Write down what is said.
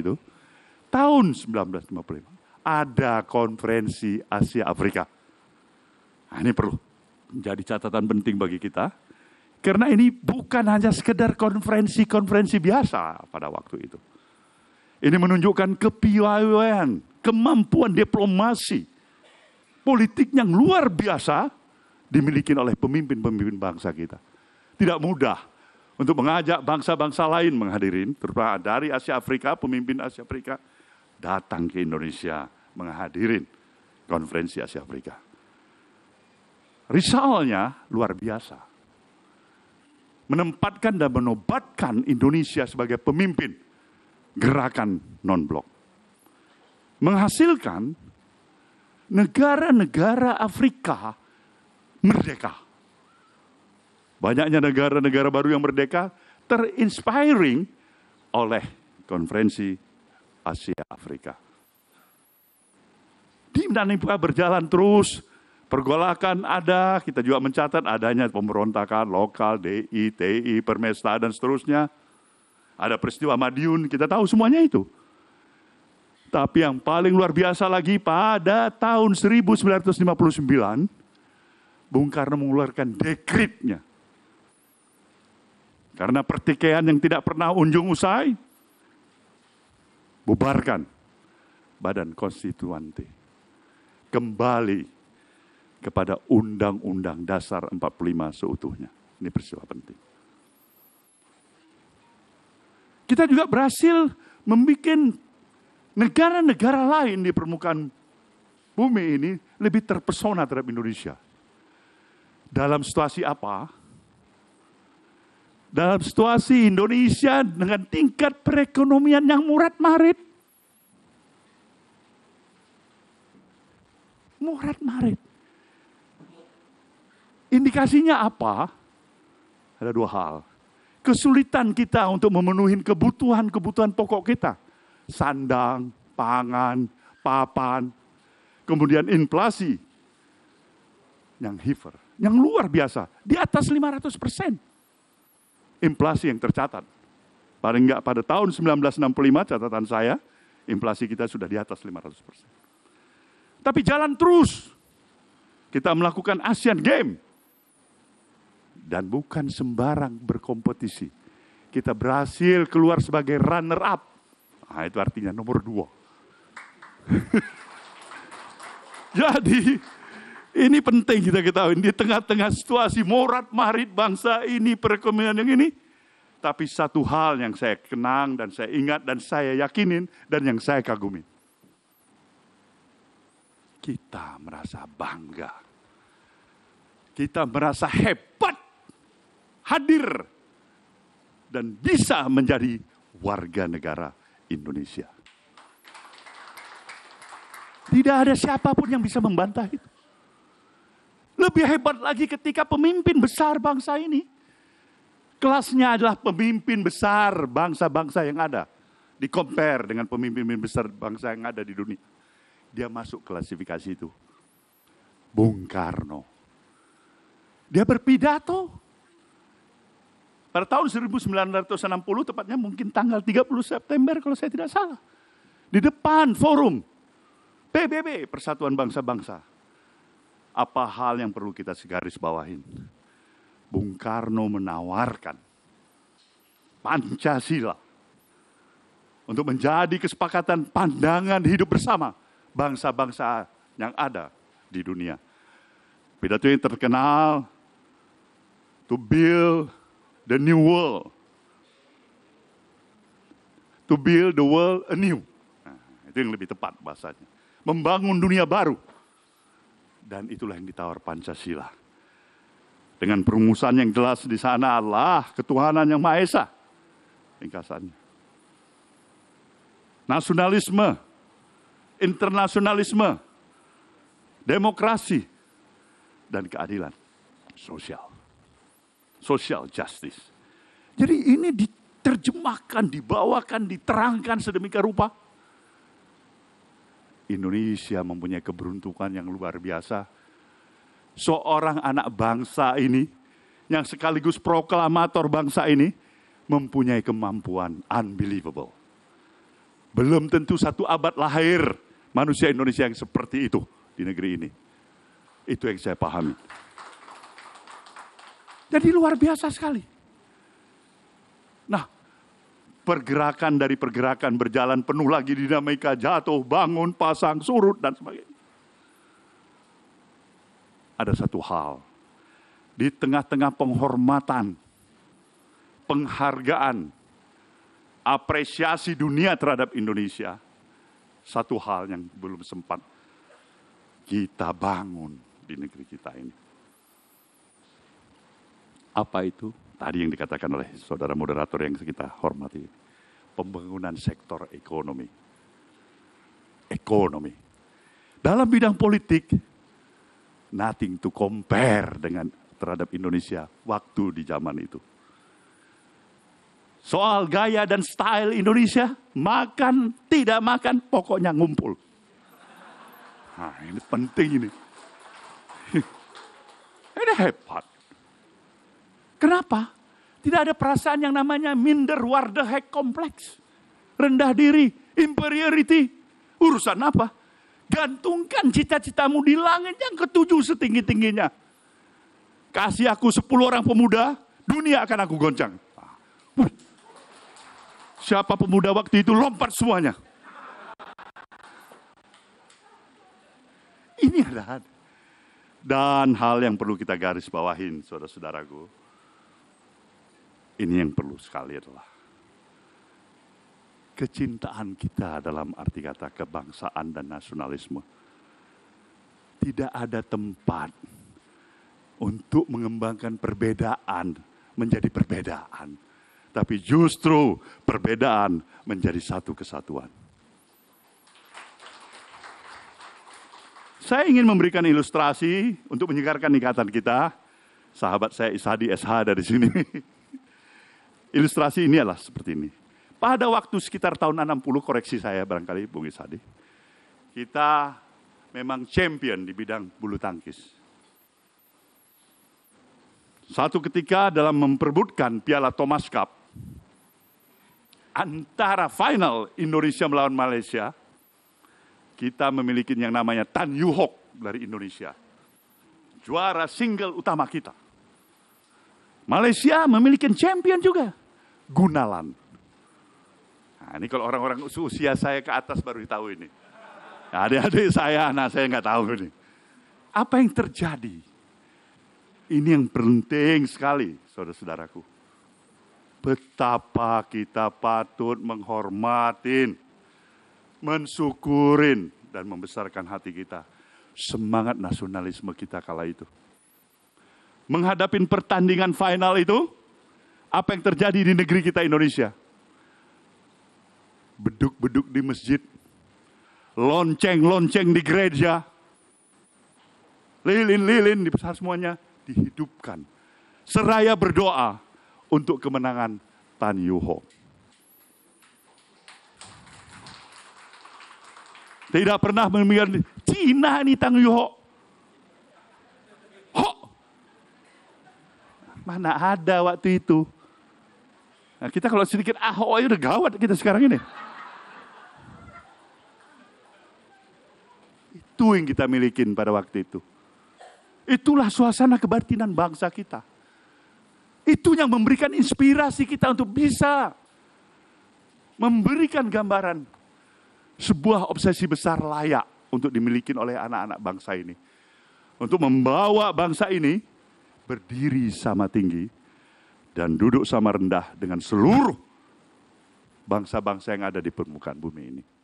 itu tahun 1955 ada konferensi Asia Afrika. Nah, ini perlu menjadi catatan penting bagi kita karena ini bukan hanya sekedar konferensi-konferensi biasa pada waktu itu. Ini menunjukkan kepiawaian, kemampuan diplomasi, politik yang luar biasa dimiliki oleh pemimpin-pemimpin bangsa kita. Tidak mudah untuk mengajak bangsa-bangsa lain menghadirin, terutama dari Asia Afrika, pemimpin Asia Afrika datang ke Indonesia menghadirin konferensi Asia Afrika. Risalnya luar biasa. Menempatkan dan menobatkan Indonesia sebagai pemimpin gerakan non-blok. Menghasilkan negara-negara Afrika merdeka Banyaknya negara-negara baru yang merdeka terinspiring oleh konferensi Asia Afrika. Di Indonesia berjalan terus, pergolakan ada, kita juga mencatat adanya pemberontakan lokal, DI, TI, Permesta, dan seterusnya. Ada peristiwa Madiun, kita tahu semuanya itu. Tapi yang paling luar biasa lagi pada tahun 1959, Bung Karno mengeluarkan dekritnya karena pertikaian yang tidak pernah unjung usai, bubarkan badan konstituante. Kembali kepada Undang-Undang Dasar 45 seutuhnya. Ini peristiwa penting. Kita juga berhasil membuat negara-negara lain di permukaan bumi ini lebih terpesona terhadap Indonesia. Dalam situasi apa? dalam situasi Indonesia dengan tingkat perekonomian yang murat marit. Murat marit. Indikasinya apa? Ada dua hal. Kesulitan kita untuk memenuhi kebutuhan-kebutuhan pokok kita. Sandang, pangan, papan, kemudian inflasi yang hiper, yang luar biasa, di atas 500 persen inflasi yang tercatat. Paling enggak pada tahun 1965 catatan saya, inflasi kita sudah di atas 500 Tapi jalan terus. Kita melakukan Asian Game. Dan bukan sembarang berkompetisi. Kita berhasil keluar sebagai runner up. Nah, itu artinya nomor dua. Jadi ini penting kita ketahui. Di tengah-tengah situasi morat marit bangsa ini, perekonomian yang ini. Tapi satu hal yang saya kenang dan saya ingat dan saya yakinin dan yang saya kagumi, Kita merasa bangga. Kita merasa hebat hadir dan bisa menjadi warga negara Indonesia. Tidak ada siapapun yang bisa membantah itu. Lebih hebat lagi ketika pemimpin besar bangsa ini. Kelasnya adalah pemimpin besar bangsa-bangsa yang ada. Di compare dengan pemimpin besar bangsa yang ada di dunia. Dia masuk klasifikasi itu. Bung Karno. Dia berpidato. Pada tahun 1960, tepatnya mungkin tanggal 30 September kalau saya tidak salah. Di depan forum PBB, Persatuan Bangsa-Bangsa apa hal yang perlu kita garis bawahin? Bung Karno menawarkan Pancasila untuk menjadi kesepakatan pandangan hidup bersama bangsa-bangsa yang ada di dunia. Pidato yang terkenal to build the new world. To build the world anew. Nah, itu yang lebih tepat bahasanya. Membangun dunia baru. Dan itulah yang ditawar Pancasila. Dengan perumusan yang jelas di sana Allah, ketuhanan yang Maha Esa. Ringkasannya. Nasionalisme, internasionalisme, demokrasi, dan keadilan sosial. Social justice. Jadi ini diterjemahkan, dibawakan, diterangkan sedemikian rupa Indonesia mempunyai keberuntungan yang luar biasa. Seorang anak bangsa ini yang sekaligus proklamator bangsa ini mempunyai kemampuan unbelievable. Belum tentu satu abad lahir manusia Indonesia yang seperti itu di negeri ini. Itu yang saya pahami. Jadi luar biasa sekali. Nah, pergerakan dari pergerakan berjalan penuh lagi dinamika jatuh, bangun, pasang, surut dan sebagainya. Ada satu hal di tengah-tengah penghormatan, penghargaan, apresiasi dunia terhadap Indonesia, satu hal yang belum sempat kita bangun di negeri kita ini. Apa itu? tadi yang dikatakan oleh saudara moderator yang kita hormati. Pembangunan sektor ekonomi. Ekonomi. Dalam bidang politik, nothing to compare dengan terhadap Indonesia waktu di zaman itu. Soal gaya dan style Indonesia, makan, tidak makan, pokoknya ngumpul. Nah, ini penting ini. Ini hebat. Kenapa? Tidak ada perasaan yang namanya minder, war kompleks. Rendah diri, inferiority. Urusan apa? Gantungkan cita-citamu di langit yang ketujuh setinggi-tingginya. Kasih aku sepuluh orang pemuda, dunia akan aku goncang. Siapa pemuda waktu itu lompat semuanya. Ini adalah dan hal yang perlu kita garis bawahin, saudara-saudaraku ini yang perlu sekali adalah kecintaan kita dalam arti kata kebangsaan dan nasionalisme. Tidak ada tempat untuk mengembangkan perbedaan menjadi perbedaan. Tapi justru perbedaan menjadi satu kesatuan. Saya ingin memberikan ilustrasi untuk menyegarkan ikatan kita. Sahabat saya Isadi SH dari sini. Ilustrasi ini adalah seperti ini. Pada waktu sekitar tahun 60, koreksi saya barangkali Bung Isadi, kita memang champion di bidang bulu tangkis. Satu ketika dalam memperbutkan Piala Thomas Cup, antara final Indonesia melawan Malaysia, kita memiliki yang namanya Tan Yuhok dari Indonesia. Juara single utama kita. Malaysia memiliki champion juga. Gunalan. Nah, ini kalau orang-orang usia saya ke atas baru tahu ini. Adik-adik saya, anak saya nggak tahu ini. Apa yang terjadi? Ini yang penting sekali, saudara-saudaraku. Betapa kita patut menghormatin, mensyukurin, dan membesarkan hati kita. Semangat nasionalisme kita kala itu. Menghadapi pertandingan final itu, apa yang terjadi di negeri kita Indonesia. Beduk-beduk di masjid, lonceng-lonceng di gereja, lilin-lilin di besar semuanya dihidupkan. Seraya berdoa untuk kemenangan Tan Yuho. Tidak pernah memikirkan, Cina ini Tan Yuho. Ho! Mana ada waktu itu. Nah, kita kalau sedikit ahok oh, udah gawat kita sekarang ini. Itu yang kita milikin pada waktu itu. Itulah suasana kebatinan bangsa kita. Itu yang memberikan inspirasi kita untuk bisa memberikan gambaran sebuah obsesi besar layak untuk dimiliki oleh anak-anak bangsa ini. Untuk membawa bangsa ini berdiri sama tinggi dan duduk sama rendah dengan seluruh bangsa-bangsa yang ada di permukaan bumi ini.